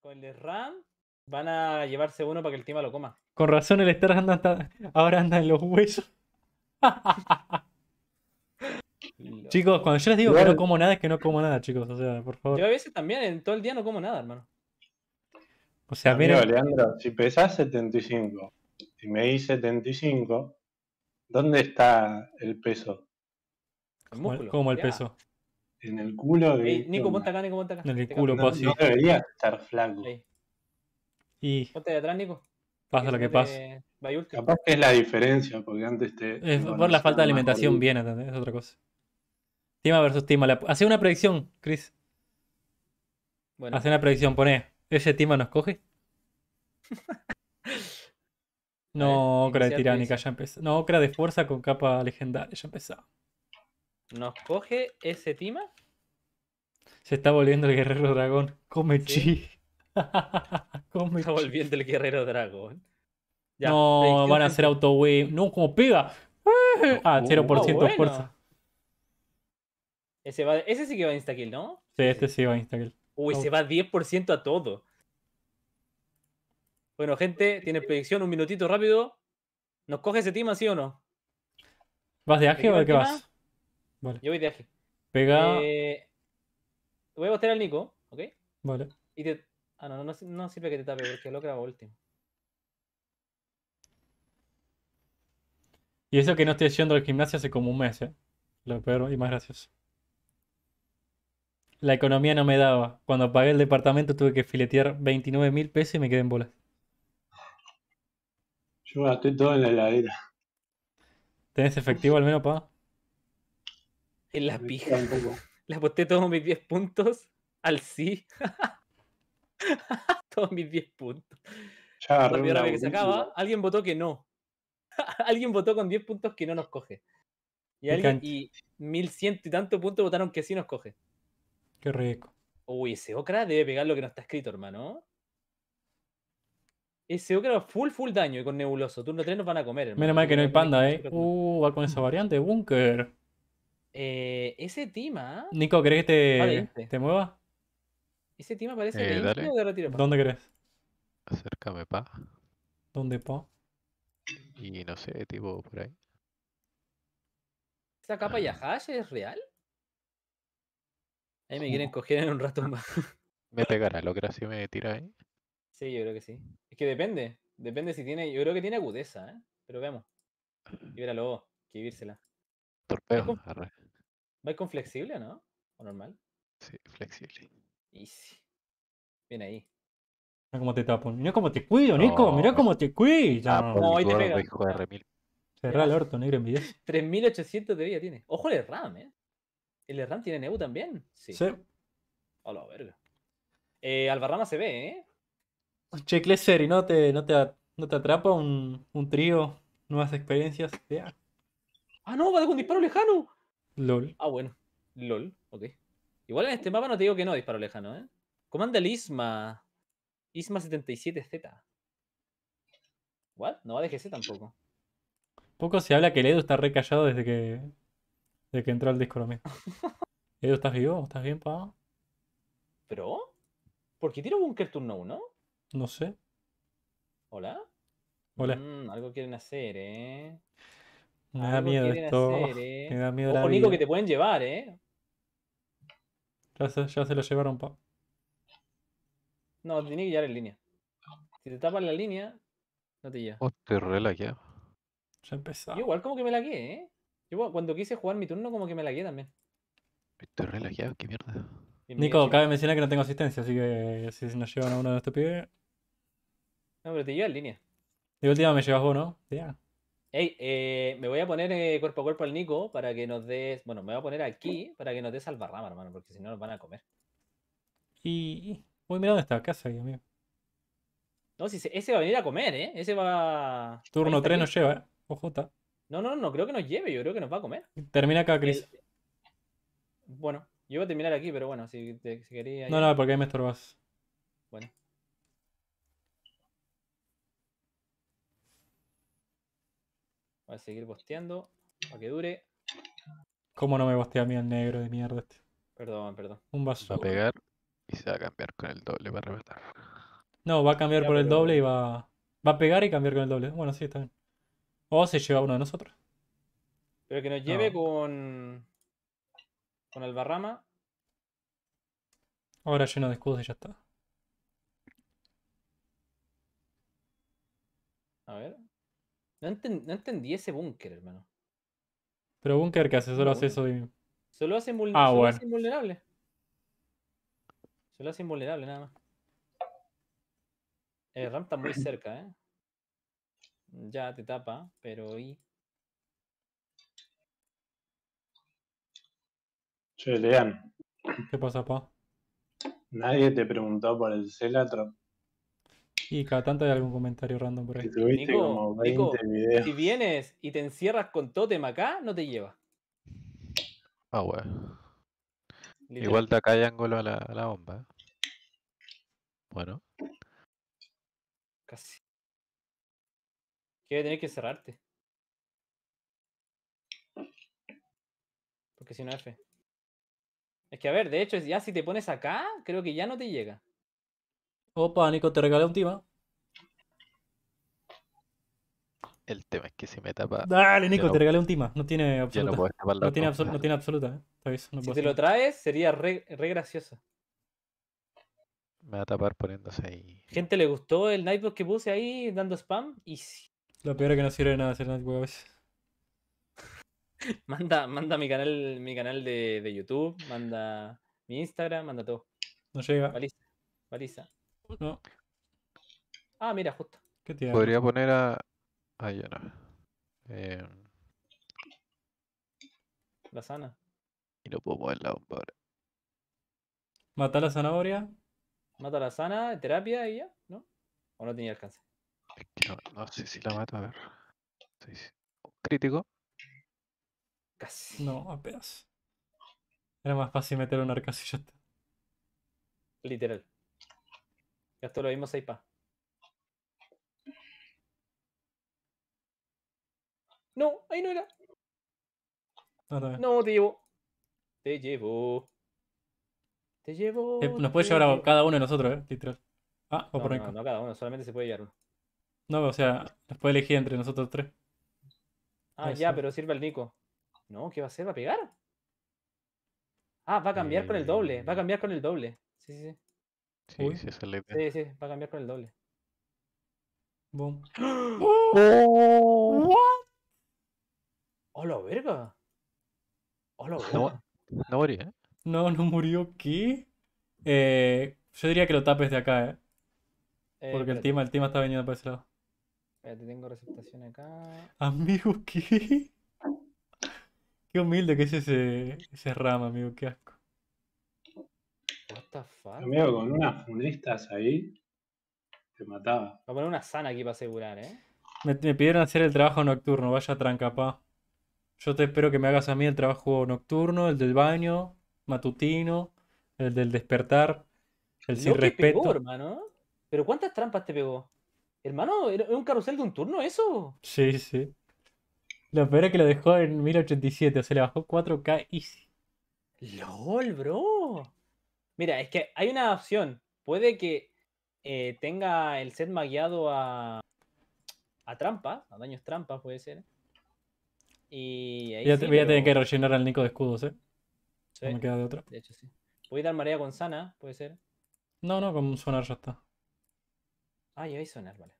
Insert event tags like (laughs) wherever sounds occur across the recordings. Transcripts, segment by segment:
con el RAM van a llevarse uno para que el tema lo coma. Con razón el Star anda, ahora anda en los huesos. chicos, cuando yo les digo que no como nada, es que no como nada, chicos. O sea, por favor. Yo a veces también, en todo el día no como nada, hermano. O sea, mira... Leandro, si pesas 75 y me di 75, ¿dónde está el peso? ¿Cómo el peso en el culo de. Nico, ponte acá, Nico, ponte acá. En el culo, no, debería estar flaco. Y... Ponte de atrás, Nico. Pasa lo que pasa Capaz que es la diferencia, porque antes te. por la falta de alimentación bien, ¿entendés? Es otra cosa. Tima versus Tima. Hace una predicción, Chris. Bueno. una predicción, pone ¿Ese Tima nos coge? (laughs) no, ver, de tiránica, ya empezó. No, ocra de fuerza con capa legendaria, ya empezó nos coge ese Tima. Se está volviendo el guerrero dragón. Come chi. Se (laughs) está volviendo el guerrero dragón. no, van a hacer auto No, como pega. (laughs) Ah, 0% de ah, fuerza. Ese, sí que va a instakill, ¿no? Sí, este sí va a instakill. Uy, se va 10% a todo. Bueno, gente, tiene predicción, un minutito rápido. ¿Nos coge ese tema, sí o no? ¿Vas de Aje o de qué vas? Yo voy de ágil. Pega. Eh, voy a botar al Nico, ¿ok? Vale. Ah, no, no, no sirve que te tape porque lo grabo último. Y eso que no estoy yendo al gimnasio hace como un mes, ¿eh? Lo peor y más gracioso. La economía no me daba. Cuando pagué el departamento tuve que filetear 29 mil pesos y me quedé en bolas. Yo gasté todo en la heladera. ¿Tenés efectivo al menos, pa? En la pija. (laughs) Le aposté todos mis 10 puntos al sí. (laughs) todos mis 10 puntos. Ya, la que se acaba, alguien votó que no. (laughs) alguien votó con 10 puntos que no nos coge. Y, y 1100 y tantos puntos votaron que sí nos coge. Qué rico. Uy, ese Okra debe pegar lo que no está escrito, hermano. Ese Okra full, full daño y con nebuloso. Turno 3 nos van a comer, Menos mal que no hay panda, eh. Uh, va con esa variante, búnker. Eh, ese tema. Nico, crees que te, mueva? Ese tema parece eh, o de ¿Dónde crees? Acércame, pa. ¿Dónde, pa? Y no sé, tipo por ahí. ¿Esa capa ah. a hash es real? Ahí me uh. quieren coger en un rato más. (laughs) me pegará, lo que si me tira ahí. Sí, yo creo que sí. Es que depende. Depende si tiene. Yo creo que tiene agudeza, ¿eh? Pero veamos. Y verá luego, que vírsela Torpeo. arre Va con flexible, ¿no? ¿O normal? Sí, flexible. Easy. Bien ahí. Mira cómo te tapo. Mira cómo te cuido, Nico. Mira cómo te cuido. Ah, no, ahí te pega. el orto, negro, en 3800 (laughs) de vida tiene. Ojo el e RAM, ¿eh? ¿El e RAM tiene Neu también? Sí. Sí. A la verga. Eh, Albarrama se ve, ¿eh? Che, Clecer, ¿y no te, no te, no te atrapa un, un trío? Nuevas experiencias. Ah, no, va un disparo lejano. LOL. Ah, bueno. LOL, ok. Igual en este mapa no te digo que no disparo lejano, ¿eh? comanda el Isma? Isma 77Z. ¿What? No va a tampoco. Poco se habla que el Edo está re desde que, desde que entró al lo mismo. (laughs) ¿estás vivo? ¿Estás bien, pa? ¿Pero? ¿Por qué tiro Bunker turno no? No sé. ¿Hola? Hola. Mm, algo quieren hacer, ¿eh? (laughs) Eh? Me da miedo esto. Me da miedo Ojo, Nico, que te pueden llevar, ¿eh? Ya se, ya se lo llevaron, pa. No, te que llevar en línea. Si te tapan la línea, no te lleva. Oh, te relaquea. Ya empezó. igual como que me laqué, ¿eh? Yo cuando quise jugar mi turno como que me laqué también. Estoy relaqueado, qué mierda. Nico, cabe mencionar que no tengo asistencia, así que si nos llevan a uno de estos pibes... No, pero te lleva en línea. De última me llevas vos, ¿no? Ya. Ey, eh, me voy a poner eh, cuerpo a cuerpo al Nico para que nos des. Bueno, me voy a poner aquí para que nos des albarrama, hermano, porque si no nos van a comer. Y. Uy, mira dónde está, casa, amigo. No, si ese va a venir a comer, ¿eh? Ese va. Turno 3 nos lleva, ¿eh? Ojota. No, no, no, creo que nos lleve, yo creo que nos va a comer. Termina acá, Chris. Bueno, yo voy a terminar aquí, pero bueno, si, quería. No, no, porque ahí me estorbas. Bueno. Voy a seguir bosteando para que dure. ¿Cómo no me bostea a mí el negro de mierda este? Perdón, perdón. Un vaso. Va a pegar y se va a cambiar con el doble para rematar. No, va a cambiar por el doble y va. Va a pegar y cambiar con el doble. Bueno, sí, está bien. O se lleva uno de nosotros. Pero que nos lleve con... con. el barrama. Ahora lleno de escudos y ya está. No, entendí ese búnker, hermano. Pero búnker que hace solo hace eso Solo hace, ah, invulnerable. Solo hace invulnerable nada más. El eh, Ram está muy cerca, ¿eh? Ya te tapa, pero hoy... Che, Lean. ¿Qué pasa, pa? Nadie te preguntó por el Celatrop. Y cada tanto hay algún comentario random por ahí. Nico, Nico si vienes y te encierras con Totem acá, no te lleva. Ah, bueno. Igual te acá hay ángulo a la, a la bomba. ¿eh? Bueno. Casi. Que tener que cerrarte. Porque si no, F. Es que a ver, de hecho, ya si te pones acá, creo que ya no te llega. Opa, Nico, te regalé un tema. El tema es que se me tapa. Dale, Nico, te regalé un tema. No tiene absoluta. No tiene, absoluta, eh. Si te lo traes, sería re, gracioso. Me va a tapar poniéndose ahí. Gente le gustó el Nightbot que puse ahí dando spam y Lo peor que no sirve de nada hacer el a veces. (laughs) manda, manda mi canal, mi canal de, YouTube, manda mi Instagram, manda todo. No llega. (laughs) Ah, mira, justo. ¿Qué Podría poner a. Ah, ya no. La sana. Y no puedo mover la bomba ahora. ¿Mata la zanahoria? Mata la sana, terapia y ya, ¿no? ¿O no tenía alcance? no, no sé si la mato, a ver. Sí, ¿Crítico? Casi. No, apenas. Era más fácil meter un arcasillo Literal esto lo mismo Saipa No, ahí no era. No, te llevo. Te llevo. Te llevo. nos eh, puede llevar a cada uno de nosotros, eh, literal. Ah, o no, por no, no, cada uno, solamente se puede llevar uno. No, o sea, nos puede elegir entre nosotros tres. Ah, ya, pero sirve al Nico. No, ¿qué va a hacer? ¿Va a pegar? Ah, va a eh, cambiar con el doble. Va a cambiar con el doble. Sí, sí, sí. Sí, sí, es el Sí, sí, va a cambiar con el doble. Boom. ¡Oh! ¡Hola, verga! ¡Hola, verga! No, no murió, ¿eh? No, no murió. ¿Qué? Eh, yo diría que lo tapes de acá, ¿eh? eh Porque el tema, el tema está viniendo para ese lado. Espérate, tengo receptación acá. Amigo, ¿qué? Qué humilde que es ese, ese rama, amigo, qué asco. Amigo, con unas funestas ahí, te mataba. Va a poner una sana aquí para asegurar, ¿eh? Me, pidieron hacer el trabajo nocturno, vaya trancapá. Yo te espero que me hagas a mí el trabajo nocturno, el del baño, matutino, el del despertar, el sin respeto. hermano. Pero ¿cuántas trampas te pegó? Hermano, Es un carrusel de un turno eso? Sí, sí. Lo peor es que lo dejó en 1087, Se le bajó 4K easy. LOL, bro. Mira, es que hay una opción. Puede que eh, tenga el set magueado a, a trampa, a daños trampa, puede ser. Y ahí ya sí, voy a tener que rellenar al Nico de escudos, ¿eh? Sí. me queda de otra. De hecho, sí. Voy a dar marea con sana, puede ser. No, no, con sonar ya está. Ah, ya hay sonar, vale.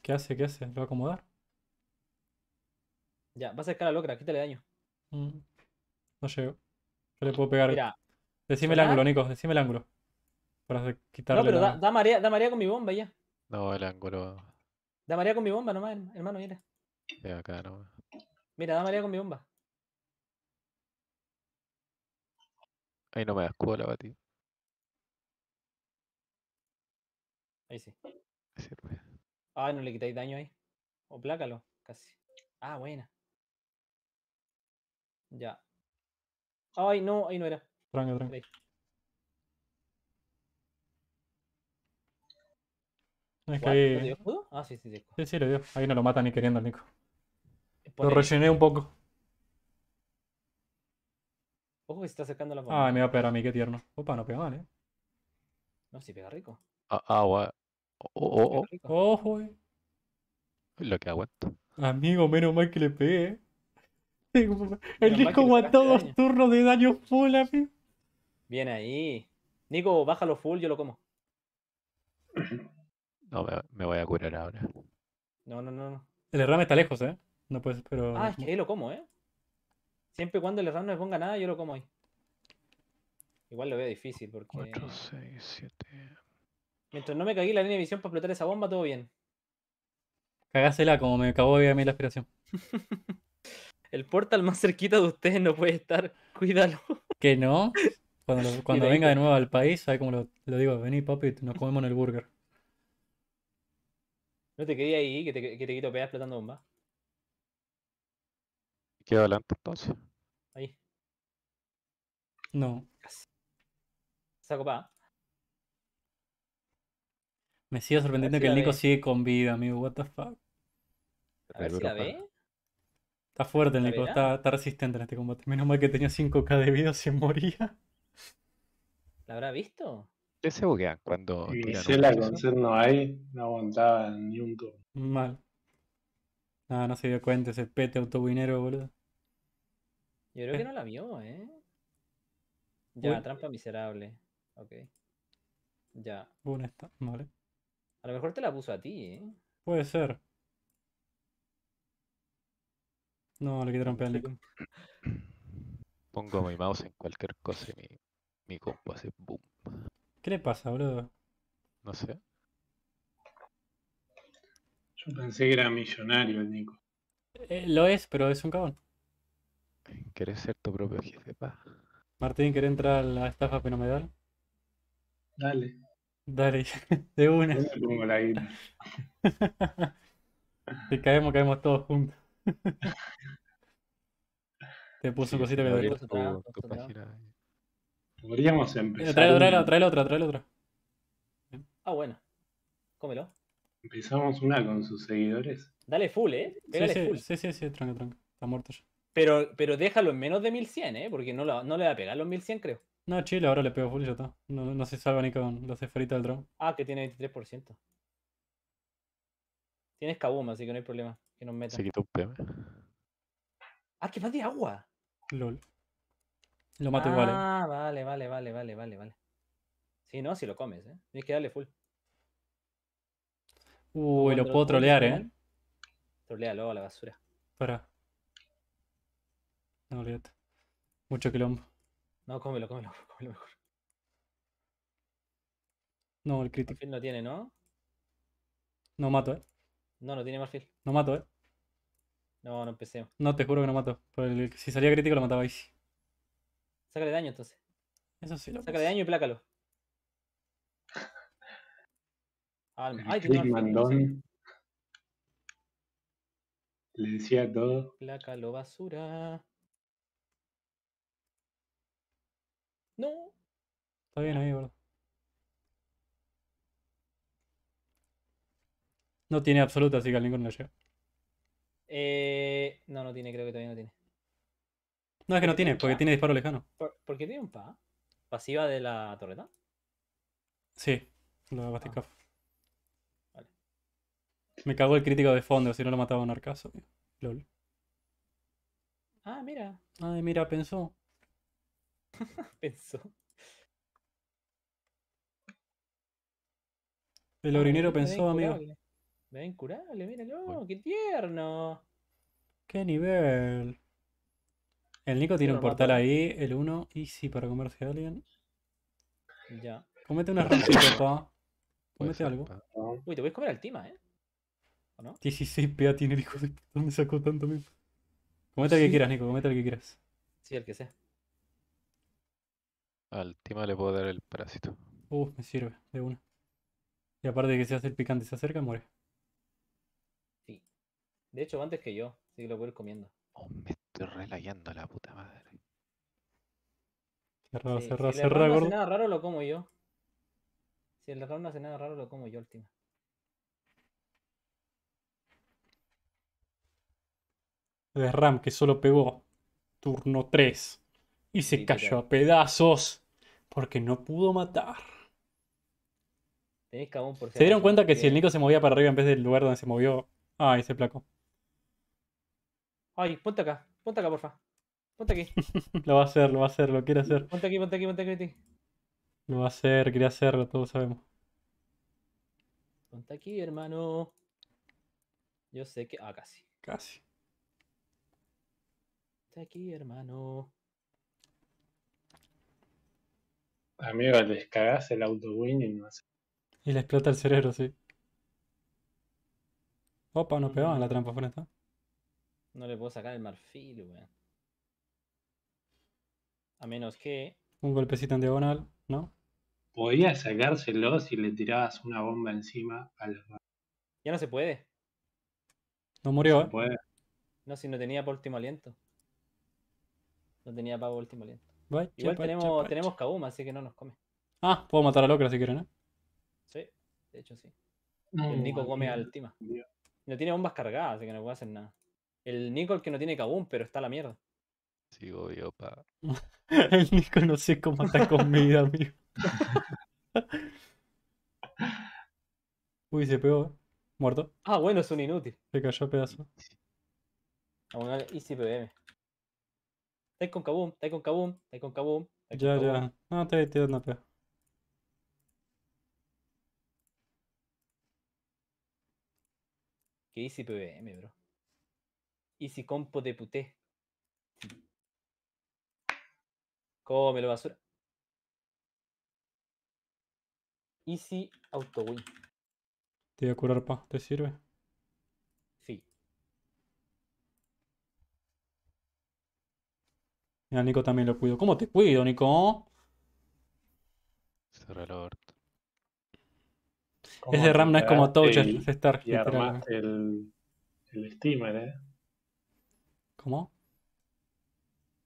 ¿Qué hace? ¿Qué hace? ¿Lo va a acomodar? Ya, va a acercar a Locra, quítale daño. Mm. No llego. Yo le puedo pegar? Mira, decime el ángulo, Nico, decime el ángulo. Para quitarle. No, pero da, María da María con mi bomba ya. No, el ángulo. Da María con mi bomba nomás, hermano, mira. Mira, da María con mi bomba. Ahí no me das la batida Ahí sí. Ah, no le quitáis daño ahí. O plácalo, casi. Ah, buena. Ya. Ay, no, ahí no era. Tranquilo, tranquilo. Ahí. No, dio Ah, sí, sí, sí. Sí, sí, dio. Ahí no lo mata ni queriendo al Nico. Eh, lo rellené un poco. Ojo que se está acercando la mano. Ay, me va a pegar a mí, qué tierno. Opa, no pega mal, eh. No, sí pega rico. Ah, ah guay. Oh, oh, oh. Ojo, eh. Lo que aguanto. Amigo, menos mal que le pegué, eh. (laughs) El disco aguantó dos turnos de daño full, amigo. Bien ahí. Nico, bájalo full, yo lo como. (clears throat) No, me, voy a curar ahora. No, no, no, El RAM está lejos, ¿eh? No puedes, pero. Ah, es que ahí lo como, ¿eh? Siempre y cuando el RAM no me ponga nada, yo lo como ahí. Igual lo veo difícil porque. 4, 6, 7. Mientras no me cagué la línea de visión para explotar esa bomba, todo bien. Cagásela como me acabó de a mí la aspiración. (laughs) el portal más cerquita de ustedes no puede estar, (laughs) cuídalo. Que no. Cuando, venga de nuevo al país, ¿sabes cómo lo, digo? Vení, papi, nos comemos en el burger. No te quedé ahí, que te, que te quito pedazos platando bomba. Queda adelante entonces. Ahí. No. Saco pa. Me sigue sorprendiendo que el Nico sigue con vida, amigo. What the fuck. A ver si la ve. Está fuerte, Nico. Está, está, resistente en este combate. Menos mal que tenía 5k de vida, si (laughs) moría. ¿La habrá visto? ¿Qué se buguea cuando.? Y si con ser no hay, no aguantaba ni un turno. Mal. Nada, no, se dio cuenta ese pete autobuinero, boludo. Yo creo que eh. no la vio, ¿eh? Ya, trampa miserable. Ok. Ya. Una está, vale. A lo mejor te la puso a ti, ¿eh? Puede ser. No, le al Nico. (coughs) Pongo mi mouse en cualquier cosa y mi, mi compu hace boom. ¿Qué le pasa, boludo? No sé. Yo pensé que era millonario el Nico. Eh, lo es, pero es un cabrón. ¿Querés ser tu propio jefe, pa? Martín, ¿querés entrar a la estafa fenomenal? Dale. Dale, (laughs) de una. la si (laughs) caemos, caemos todos juntos. (laughs) Te puso cosita cosito que Podríamos empezar. Trae, trae, otra, trae otra. Ah, bueno. Cómelo. Empezamos una con sus seguidores. Dale full, ¿eh? Sí, sí, tranca, tranca. Está muerto ya. Pero, pero déjalo en menos de 1100, ¿eh? Porque no, le va a pegar los 1100, creo. No, chile, ahora le pego full y ya está. No, se salva ni con las esferitas del drone. Ah, que tiene 23%. Tienes Kaboom, así que no hay problema. Que nos meta Se quitó un PM. Ah, que va de agua. LOL. Lo mato igual. Eh. Ah, vale, vale, vale, vale, vale, vale. Sí, no, si lo comes, ¿eh? Tienes que darle full. Uy, lo puedo trolear, ¿eh? Trolealo a la basura. Para. No, olvídate. Mucho quilombo. No, cómelo, cómelo, (laughs) cómelo mejor. No, el crítico. El no tiene, ¿no? No mato, eh. No, no tiene marfil. No mato, eh. No, no empecemos. No, te juro que no mato. Si salía crítico lo mataba ahí. Sácale daño entonces. Eso sí lo Sácale daño y plácalo. (laughs) Alma. Ay, qué Mandón le decía todo. Plácalo, basura. No. Está bien ahí, boludo. No tiene absoluta, así que al ninguno no llega. Eh, no, no tiene, creo que todavía no tiene. No, es que no tiene, porque tiene disparo lejano. ¿Por, qué tiene un PA? ¿Pasiva de la torreta? Sí, lo de Basticaf. Ah. Vale. Me cagó el crítico de fondo, si no lo mataba un arcazo. LOL. Ah, mira. Ah, mira, pensó. (laughs) pensó. El orinero pensó, ah, amigo. ¡Ven, ven míralo, qué tierno. Qué nivel. El Nico tiene un portal ahí, el 1, easy para comerse a alguien. Ya. Comete una (laughs) rampita, pa. Comete algo. Uy, te voy a comer al Tima, eh. ¿O no? sí, PA tiene el hijo de ¿Dónde sacó tanto miedo? Comete el que quieras, Nico, comete el que quieras. Sí, el que sea. Al Tima le puedo dar el parásito. Uf, me sirve, de una. Y aparte de que se hace el picante, se acerca, muere. De hecho, antes que yo, así que lo a ir comiendo. Oh, me estoy relayando la puta madre. Cerrado, cerrado, si cerrado. Si no hace nada raro, lo como yo. Si el Ram no hace nada raro, lo como yo, última. De Ram que solo pegó turno 3 y se cayó a pedazos porque no pudo matar. Tenés por ¿Se dieron cuenta que, si el Nico se movía para arriba en vez del lugar donde se movió? Ah, ese placo. Ay, ponte acá, ponte acá, porfa. Ponte aquí. (laughs) lo va a hacer, lo va a hacer, lo quiere hacer. Ponte aquí, ponte aquí, ponte aquí. Lo va a hacer, quiere hacerlo, todos sabemos. Ponte aquí, hermano. Yo sé que. Ah, casi. Casi. Ponte aquí, hermano. Amigo, les cagás el auto-win y no hace. Y le explota el cerebro, sí. Opa, no pegaban la mm. trampa por esta. No le puedo sacar el marfil, weón. A menos que. Un golpecito en diagonal, ¿no? Podía sacárselo si le tirabas una bomba encima al. Ya no se puede. No murió, no ¿eh? No, si no tenía por último aliento. No tenía para último aliento. Igual tenemos, tenemos así que no nos come. Ah, puedo matar a Locra si quieren, no ¿eh? Sí, de hecho sí. el Nico come al Tima. No tiene bombas cargadas, así que no puede hacer nada. El Nicole que no tiene Kabum, pero está a la mierda. Sí, obvio, pa. (laughs) el Nicole no sé cómo está con vida, amigo. Uy, se pegó, Muerto. Ah, bueno, es un inútil. Se cayó a pedazo. A un Easy PBM. Está con Kaboom, está con Kaboom, está con Kaboom. Ya, ya. No, te estoy dando pega. Que Easy PBM, bro. Y si compo de puté. Cómelo basura. Easy Auto Te voy a curar, pa. ¿Te sirve? Sí. Mira, Nico también lo cuido. ¿Cómo te cuido, Nico? Cerra el orto. Ese RAM no es como Touch, es Star. el, el steamer, eh.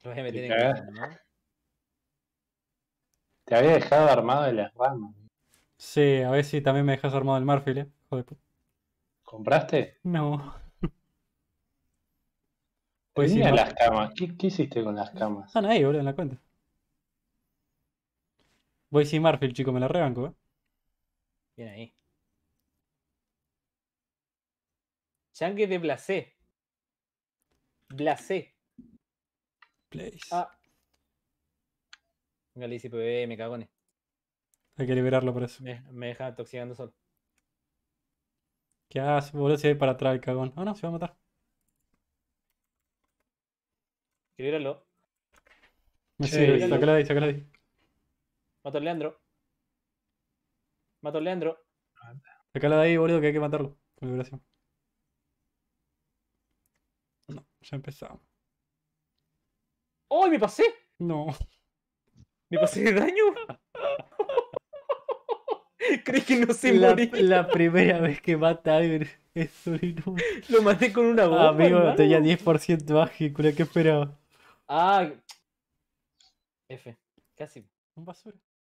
Te había dejado armado de las ramas. Sí, a ver si también me dejas armado el marfil, eh. ¿Compraste? No. (laughs) Pues las camas. ¿Qué, hiciste con las camas? Están ahí, boludo, en la cuenta. Voy sin marfil, chico, me la rebanco, eh. Bien ahí. que te Placé. Glacé. Place. Ah. Venga, le pues, dice me cagones. Hay que liberarlo por eso. Me, deja toxicando solo. ¿Qué hace? Pues, boludo, se ve para atrás el cagón. Ah, no, se va a matar. Libéralo. Me sí, la sacala ahí, la ahí. Mato al Leandro. Mato al Leandro. Sacala de ahí, boludo, que hay que matarlo. Con liberación. Ya empezamos. ¡Oh, me pasé! No. ¿Me pasé de daño? (laughs) ¿Crees que no se la, la primera vez que mata a alguien es Lo maté con una bomba. Amigo, tenía 10% ágil, ¿qué esperaba? Ah. F. Casi. Un basura.